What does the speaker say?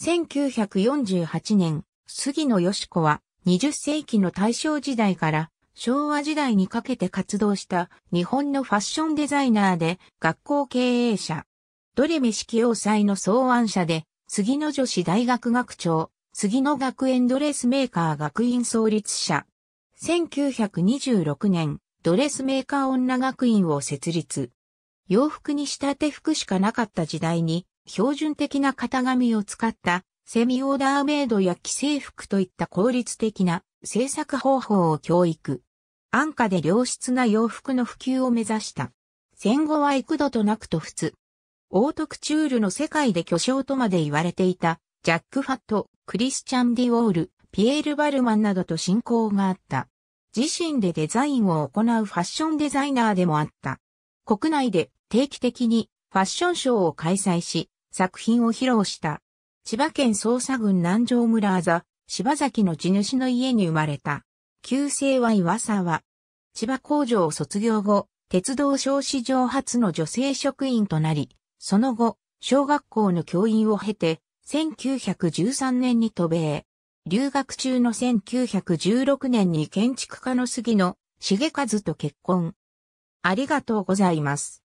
1948年、杉野よし子は20世紀の大正時代から昭和時代にかけて活動した日本のファッションデザイナーで学校経営者。ドレミ式要塞の草案者で杉野女子大学学長、杉野学園ドレスメーカー学院創立者。1926年、ドレスメーカー女学院を設立。洋服に仕立て服しかなかった時代に、標準的な型紙を使ったセミオーダーメイドや既製服といった効率的な制作方法を教育。安価で良質な洋服の普及を目指した。戦後は幾度となくと普通。オートクチュールの世界で巨匠とまで言われていた、ジャック・ファット、クリスチャン・ディオール、ピエール・バルマンなどと親交があった。自身でデザインを行うファッションデザイナーでもあった。国内で定期的にファッションショーを開催し、作品を披露した。千葉県捜査郡南城村あざ、柴崎の地主の家に生まれた。旧姓は岩沢。千葉工場を卒業後、鉄道小市場初の女性職員となり、その後、小学校の教員を経て、1913年に渡米。留学中の1916年に建築家の杉野重和と結婚。ありがとうございます。